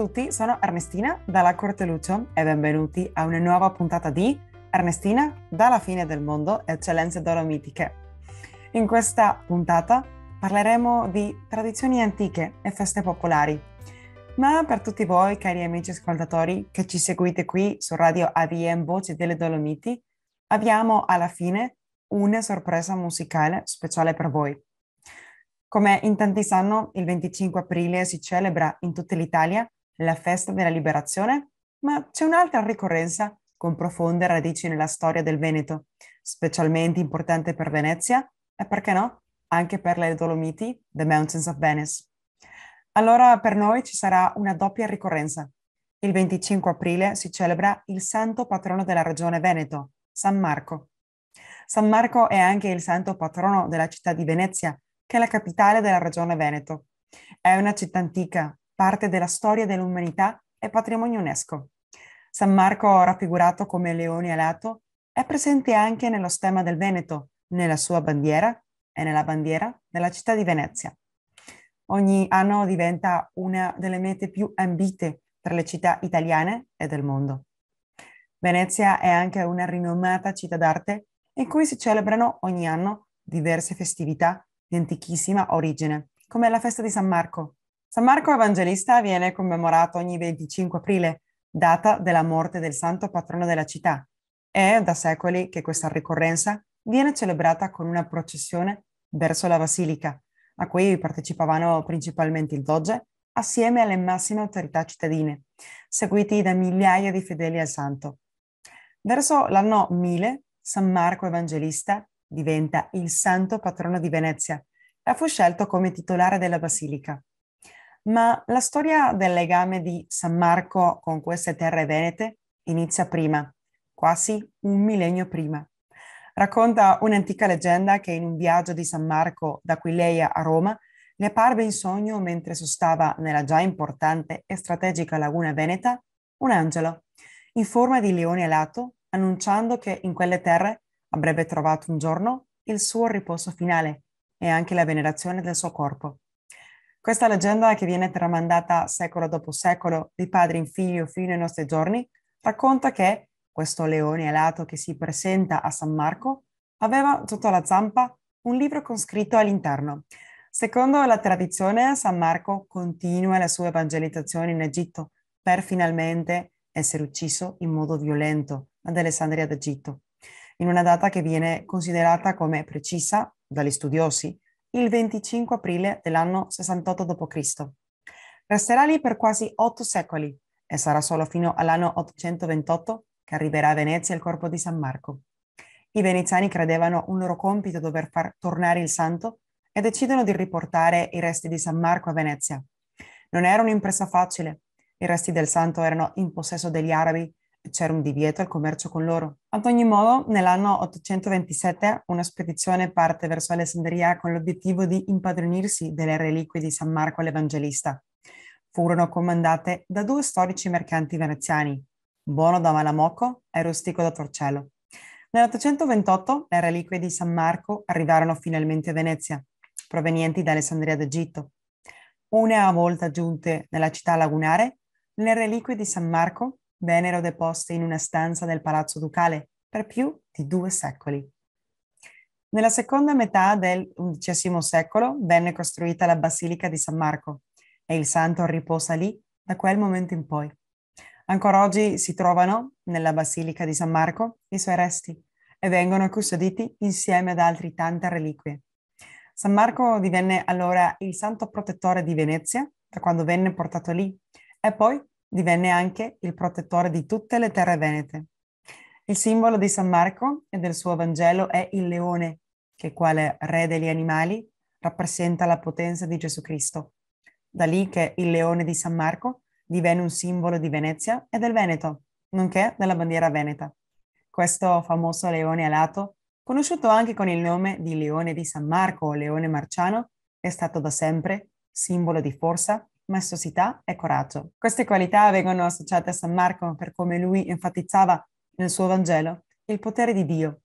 tutti, sono Ernestina dalla Corteluccio e benvenuti a una nuova puntata di Ernestina dalla fine del mondo, eccellenze dolomitiche. In questa puntata parleremo di tradizioni antiche e feste popolari. Ma per tutti voi, cari amici ascoltatori che ci seguite qui su Radio ADM Voce delle Dolomiti, abbiamo alla fine una sorpresa musicale speciale per voi. Come in tanti sanno, il 25 aprile si celebra in tutta l'Italia la festa della liberazione, ma c'è un'altra ricorrenza con profonde radici nella storia del Veneto, specialmente importante per Venezia e perché no, anche per le Dolomiti, The Mountains of Venice. Allora per noi ci sarà una doppia ricorrenza. Il 25 aprile si celebra il santo patrono della regione Veneto, San Marco. San Marco è anche il santo patrono della città di Venezia, che è la capitale della regione Veneto. È una città antica, parte della storia dell'umanità e patrimonio UNESCO. San Marco, raffigurato come leone alato, è presente anche nello stemma del Veneto, nella sua bandiera e nella bandiera della città di Venezia. Ogni anno diventa una delle mete più ambite tra le città italiane e del mondo. Venezia è anche una rinomata città d'arte in cui si celebrano ogni anno diverse festività di antichissima origine, come la festa di San Marco, San Marco Evangelista viene commemorato ogni 25 aprile, data della morte del santo patrono della città. È da secoli che questa ricorrenza viene celebrata con una processione verso la basilica, a cui partecipavano principalmente il doge, assieme alle massime autorità cittadine, seguiti da migliaia di fedeli al santo. Verso l'anno 1000, San Marco Evangelista diventa il santo patrono di Venezia e fu scelto come titolare della basilica ma la storia del legame di San Marco con queste terre venete inizia prima, quasi un millennio prima. Racconta un'antica leggenda che in un viaggio di San Marco da Aquileia a Roma le apparve in sogno mentre sostava nella già importante e strategica laguna veneta un angelo in forma di leone alato annunciando che in quelle terre avrebbe trovato un giorno il suo riposo finale e anche la venerazione del suo corpo. Questa leggenda che viene tramandata secolo dopo secolo, di padre in figlio fino ai nostri giorni, racconta che questo leone alato che si presenta a San Marco aveva sotto la zampa un libro con scritto all'interno. Secondo la tradizione, San Marco continua la sua evangelizzazione in Egitto per finalmente essere ucciso in modo violento ad Alessandria d'Egitto, in una data che viene considerata come precisa dagli studiosi il 25 aprile dell'anno 68 d.C. Resterà lì per quasi otto secoli e sarà solo fino all'anno 828 che arriverà a Venezia il corpo di San Marco. I veneziani credevano un loro compito dover far tornare il santo e decidono di riportare i resti di San Marco a Venezia. Non era un'impresa facile, i resti del santo erano in possesso degli arabi c'era un divieto al commercio con loro. Ad ogni modo, nell'anno 827 una spedizione parte verso Alessandria con l'obiettivo di impadronirsi delle reliquie di San Marco l'Evangelista. Furono comandate da due storici mercanti veneziani, Buono da Malamocco e Rustico da Torcello. Nell'828 le reliquie di San Marco arrivarono finalmente a Venezia, provenienti da Alessandria d'Egitto. Una volta giunte nella città lagunare, le reliquie di San Marco vennero deposte in una stanza del Palazzo Ducale per più di due secoli. Nella seconda metà del XI secolo venne costruita la Basilica di San Marco e il santo riposa lì da quel momento in poi. Ancora oggi si trovano nella Basilica di San Marco i suoi resti e vengono custoditi insieme ad altri tante reliquie. San Marco divenne allora il santo protettore di Venezia da quando venne portato lì e poi Divenne anche il protettore di tutte le terre venete. Il simbolo di San Marco e del suo Vangelo è il leone, che quale re degli animali rappresenta la potenza di Gesù Cristo. Da lì che il leone di San Marco divenne un simbolo di Venezia e del Veneto, nonché della bandiera veneta. Questo famoso leone alato, conosciuto anche con il nome di leone di San Marco o leone marciano, è stato da sempre simbolo di forza, maestosità e coraggio. Queste qualità vengono associate a San Marco per come lui enfatizzava nel suo Vangelo il potere di Dio.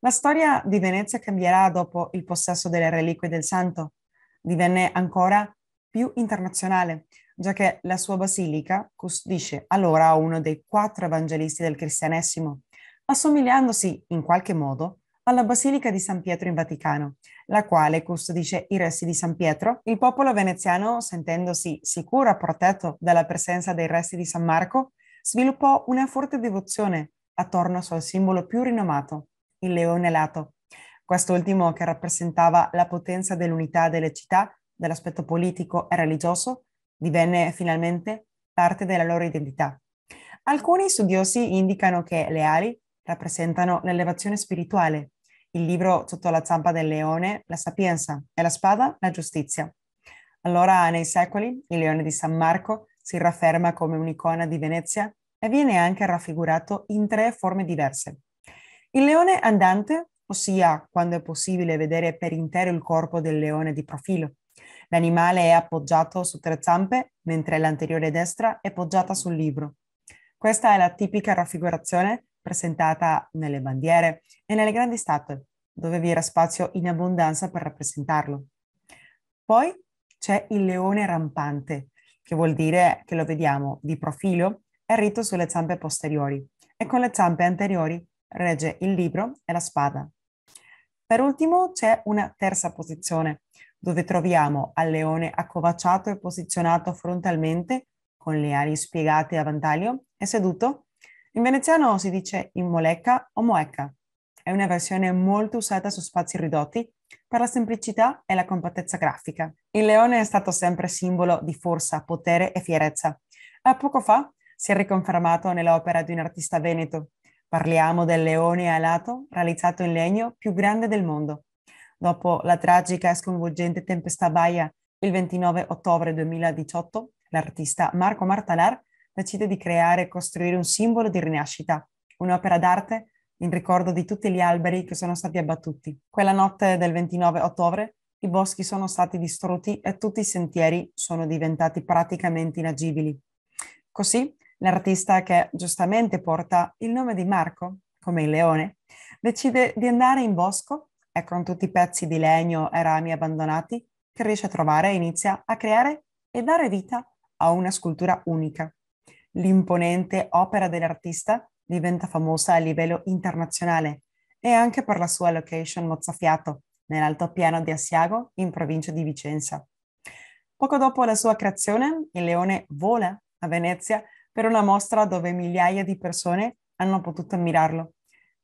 La storia di Venezia cambierà dopo il possesso delle reliquie del santo, divenne ancora più internazionale, già che la sua basilica custodisce allora uno dei quattro evangelisti del cristianesimo, assomigliandosi in qualche modo alla Basilica di San Pietro in Vaticano, la quale custodisce i resti di San Pietro, il popolo veneziano, sentendosi sicuro e protetto dalla presenza dei resti di San Marco, sviluppò una forte devozione attorno al suo simbolo più rinomato, il leone alato. Quest'ultimo, che rappresentava la potenza dell'unità delle città, dell'aspetto politico e religioso, divenne finalmente parte della loro identità. Alcuni studiosi indicano che le ali rappresentano l'elevazione spirituale, il libro Sotto la zampa del leone, La sapienza e la spada, la giustizia. Allora, nei secoli, il leone di San Marco si rafferma come un'icona di Venezia e viene anche raffigurato in tre forme diverse. Il leone andante, ossia quando è possibile vedere per intero il corpo del leone di profilo. L'animale è appoggiato su tre zampe, mentre l'anteriore destra è poggiata sul libro. Questa è la tipica raffigurazione presentata nelle bandiere e nelle grandi statue, dove vi era spazio in abbondanza per rappresentarlo. Poi c'è il leone rampante, che vuol dire che lo vediamo di profilo e rito sulle zampe posteriori e con le zampe anteriori regge il libro e la spada. Per ultimo c'è una terza posizione, dove troviamo al leone accovacciato e posizionato frontalmente, con le ali spiegate a vantaglio, e seduto in veneziano si dice in molecca o moecca. È una versione molto usata su spazi ridotti per la semplicità e la compattezza grafica. Il leone è stato sempre simbolo di forza, potere e fierezza. A eh, poco fa si è riconfermato nell'opera di un artista veneto. Parliamo del leone alato realizzato in legno più grande del mondo. Dopo la tragica e sconvolgente tempesta Baia il 29 ottobre 2018, l'artista Marco Martalar decide di creare e costruire un simbolo di rinascita, un'opera d'arte in ricordo di tutti gli alberi che sono stati abbattuti. Quella notte del 29 ottobre i boschi sono stati distrutti e tutti i sentieri sono diventati praticamente inagibili. Così l'artista che giustamente porta il nome di Marco, come il leone, decide di andare in bosco e con tutti i pezzi di legno e rami abbandonati che riesce a trovare inizia a creare e dare vita a una scultura unica. L'imponente opera dell'artista diventa famosa a livello internazionale e anche per la sua location mozzafiato nell'altopiano di Asiago, in provincia di Vicenza. Poco dopo la sua creazione, il leone vola a Venezia per una mostra dove migliaia di persone hanno potuto ammirarlo.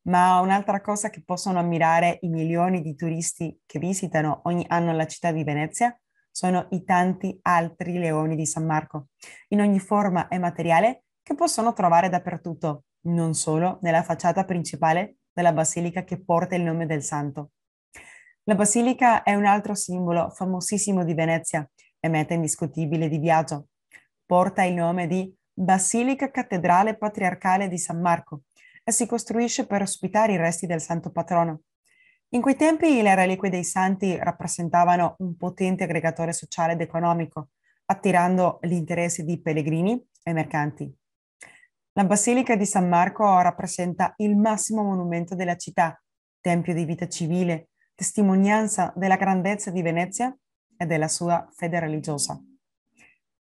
Ma un'altra cosa che possono ammirare i milioni di turisti che visitano ogni anno la città di Venezia sono i tanti altri leoni di San Marco, in ogni forma e materiale che possono trovare dappertutto, non solo nella facciata principale della basilica che porta il nome del santo. La basilica è un altro simbolo famosissimo di Venezia e meta indiscutibile di viaggio. Porta il nome di Basilica Cattedrale Patriarcale di San Marco e si costruisce per ospitare i resti del santo patrono. In quei tempi le reliquie dei santi rappresentavano un potente aggregatore sociale ed economico, attirando l'interesse di pellegrini e mercanti. La Basilica di San Marco rappresenta il massimo monumento della città, tempio di vita civile, testimonianza della grandezza di Venezia e della sua fede religiosa.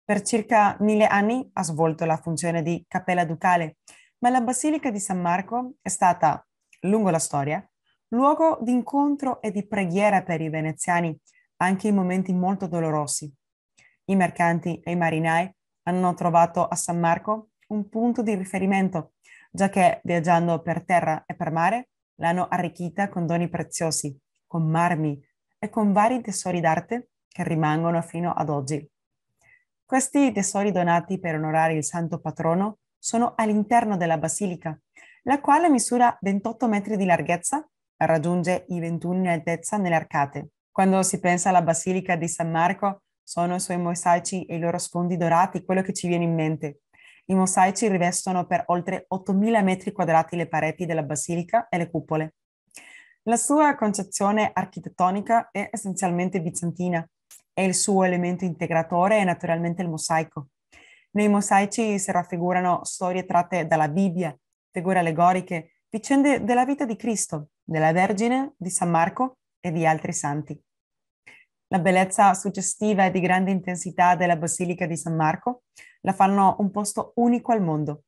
Per circa mille anni ha svolto la funzione di cappella ducale, ma la Basilica di San Marco è stata, lungo la storia, luogo d'incontro e di preghiera per i veneziani, anche in momenti molto dolorosi. I mercanti e i marinai hanno trovato a San Marco un punto di riferimento, già che viaggiando per terra e per mare l'hanno arricchita con doni preziosi, con marmi e con vari tesori d'arte che rimangono fino ad oggi. Questi tesori donati per onorare il santo patrono sono all'interno della basilica, la quale misura 28 metri di larghezza raggiunge i 21 in altezza nelle arcate. Quando si pensa alla Basilica di San Marco, sono i suoi mosaici e i loro sfondi dorati quello che ci viene in mente. I mosaici rivestono per oltre 8.000 metri quadrati le pareti della basilica e le cupole. La sua concezione architettonica è essenzialmente bizantina e il suo elemento integratore è naturalmente il mosaico. Nei mosaici si raffigurano storie tratte dalla Bibbia, figure allegoriche, vicende della vita di Cristo, della Vergine, di San Marco e di altri santi. La bellezza suggestiva e di grande intensità della Basilica di San Marco la fanno un posto unico al mondo.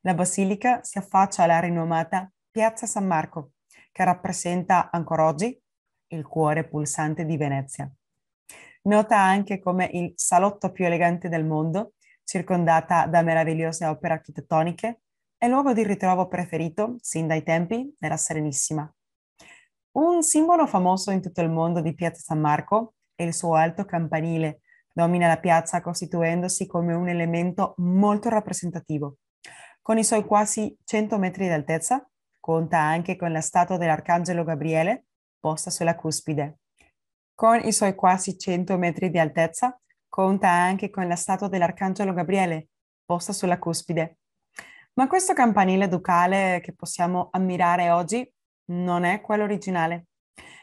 La basilica si affaccia alla rinomata Piazza San Marco, che rappresenta ancora oggi il cuore pulsante di Venezia. Nota anche come il salotto più elegante del mondo, circondata da meravigliose opere architettoniche, è luogo di ritrovo preferito sin dai tempi della Serenissima. Un simbolo famoso in tutto il mondo di Piazza San Marco è il suo alto campanile. Domina la piazza costituendosi come un elemento molto rappresentativo. Con i suoi quasi 100 metri di altezza, conta anche con la statua dell'Arcangelo Gabriele posta sulla cuspide. Con i suoi quasi 100 metri di altezza, conta anche con la statua dell'Arcangelo Gabriele posta sulla cuspide. Ma questo campanile ducale che possiamo ammirare oggi non è quello originale.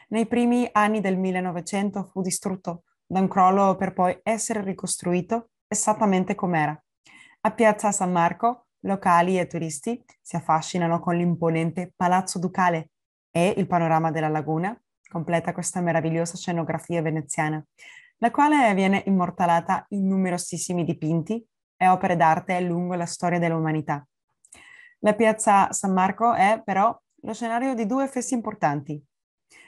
Nei primi anni del 1900 fu distrutto da un crollo per poi essere ricostruito esattamente com'era. A Piazza San Marco locali e turisti si affascinano con l'imponente Palazzo Ducale e il panorama della laguna completa questa meravigliosa scenografia veneziana, la quale viene immortalata in numerosissimi dipinti e opere d'arte lungo la storia dell'umanità. La piazza San Marco è però lo scenario di due feste importanti.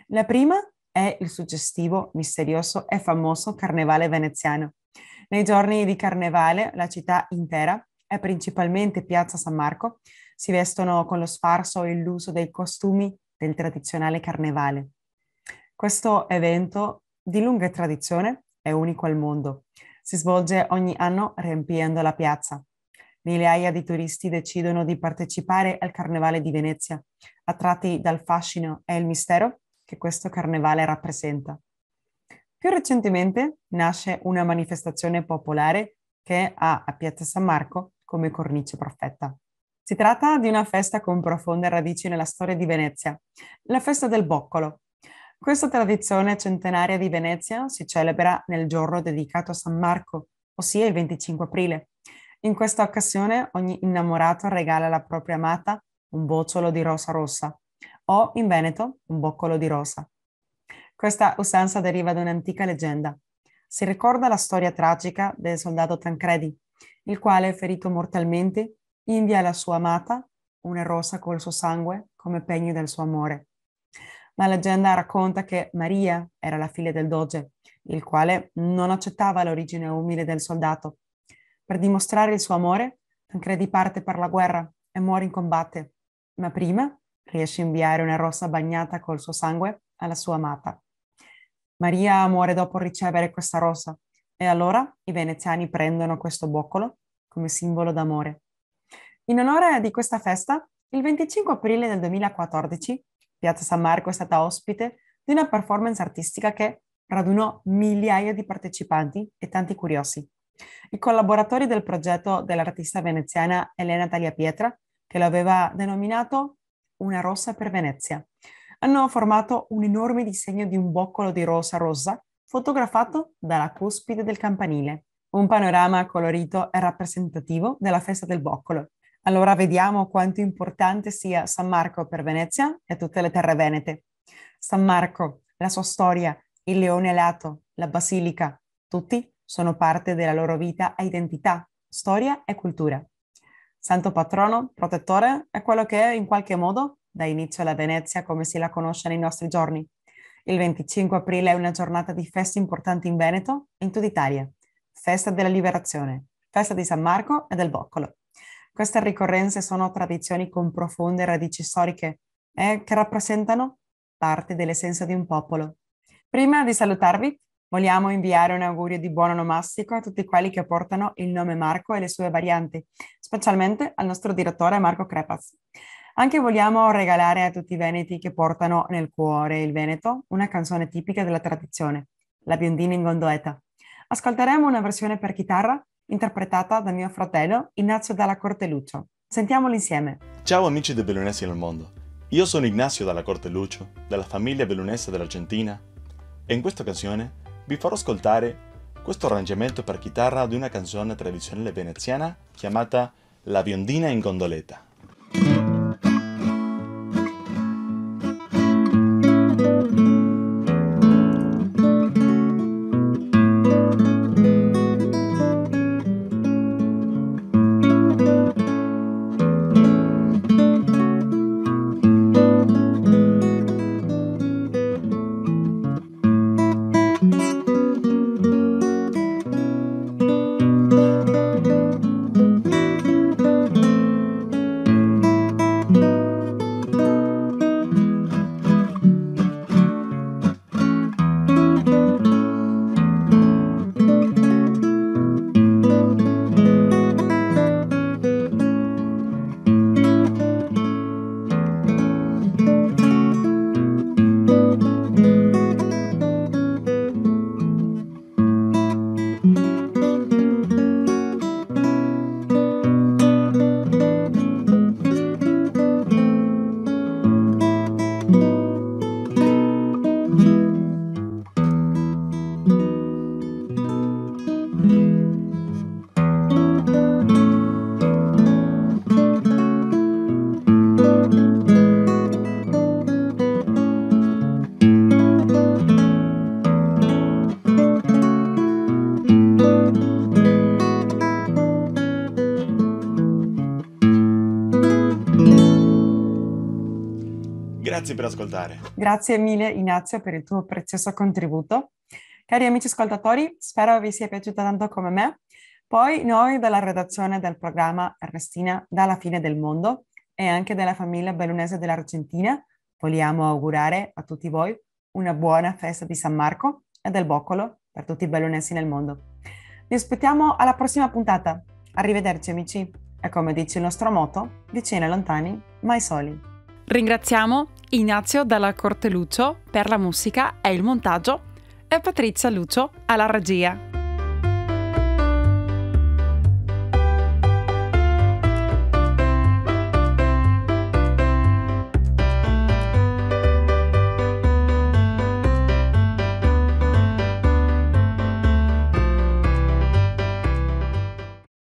La prima è il suggestivo, misterioso e famoso Carnevale veneziano. Nei giorni di Carnevale la città intera, e principalmente Piazza San Marco, si vestono con lo sfarzo e l'uso dei costumi del tradizionale Carnevale. Questo evento di lunga tradizione è unico al mondo. Si svolge ogni anno riempiendo la piazza migliaia di turisti decidono di partecipare al Carnevale di Venezia, attratti dal fascino e il mistero che questo carnevale rappresenta. Più recentemente nasce una manifestazione popolare che ha a Piazza San Marco come cornice perfetta. Si tratta di una festa con profonde radici nella storia di Venezia, la festa del boccolo. Questa tradizione centenaria di Venezia si celebra nel giorno dedicato a San Marco, ossia il 25 aprile, in questa occasione ogni innamorato regala alla propria amata un bocciolo di rosa rossa o, in Veneto, un boccolo di rosa. Questa usanza deriva da un'antica leggenda. Si ricorda la storia tragica del soldato Tancredi, il quale, ferito mortalmente, invia alla sua amata una rosa col suo sangue come pegno del suo amore. La leggenda racconta che Maria era la figlia del doge, il quale non accettava l'origine umile del soldato per dimostrare il suo amore, Tancredi parte per la guerra e muore in combattere, ma prima riesce a inviare una rossa bagnata col suo sangue alla sua amata. Maria muore dopo ricevere questa rosa e allora i veneziani prendono questo boccolo come simbolo d'amore. In onore di questa festa, il 25 aprile del 2014, Piazza San Marco è stata ospite di una performance artistica che radunò migliaia di partecipanti e tanti curiosi. I collaboratori del progetto dell'artista veneziana Elena Pietra, che lo aveva denominato Una rossa per Venezia, hanno formato un enorme disegno di un boccolo di rosa rossa fotografato dalla cuspide del campanile. Un panorama colorito e rappresentativo della festa del boccolo. Allora vediamo quanto importante sia San Marco per Venezia e tutte le terre venete. San Marco, la sua storia, il leone alato, la basilica, tutti sono parte della loro vita e identità, storia e cultura. Santo patrono, protettore, è quello che in qualche modo dà inizio alla Venezia come si la conosce nei nostri giorni. Il 25 aprile è una giornata di feste importanti in Veneto e in tutta Italia. Festa della Liberazione, festa di San Marco e del Boccolo. Queste ricorrenze sono tradizioni con profonde radici storiche e che rappresentano parte dell'essenza di un popolo. Prima di salutarvi, Vogliamo inviare un augurio di buon onomastico a tutti quelli che portano il nome Marco e le sue varianti, specialmente al nostro direttore Marco Crepas. Anche vogliamo regalare a tutti i veneti che portano nel cuore il Veneto una canzone tipica della tradizione, La biondina in gondoletta. Ascolteremo una versione per chitarra interpretata da mio fratello Ignazio Dalla Corteluccio. Sentiamolo insieme. Ciao amici di Bellunesi nel mondo. Io sono Ignazio Dalla Corteluccio, della famiglia bellunese dell'Argentina, e in questa occasione vi farò ascoltare questo arrangiamento per chitarra di una canzone tradizionale veneziana chiamata La biondina in gondoletta. Grazie per ascoltare. Grazie mille Ignazio per il tuo prezioso contributo. Cari amici ascoltatori, spero vi sia piaciuta tanto come me. Poi noi dalla redazione del programma Ernestina dalla fine del mondo e anche della famiglia bellunese dell'Argentina vogliamo augurare a tutti voi una buona festa di San Marco e del Boccolo per tutti i bellunesi nel mondo. Vi aspettiamo alla prossima puntata. Arrivederci amici e come dice il nostro motto, vicini e lontani, mai soli. Ringraziamo Ignazio dalla Corte Lucio per la musica e il montaggio e Patrizia Lucio alla regia.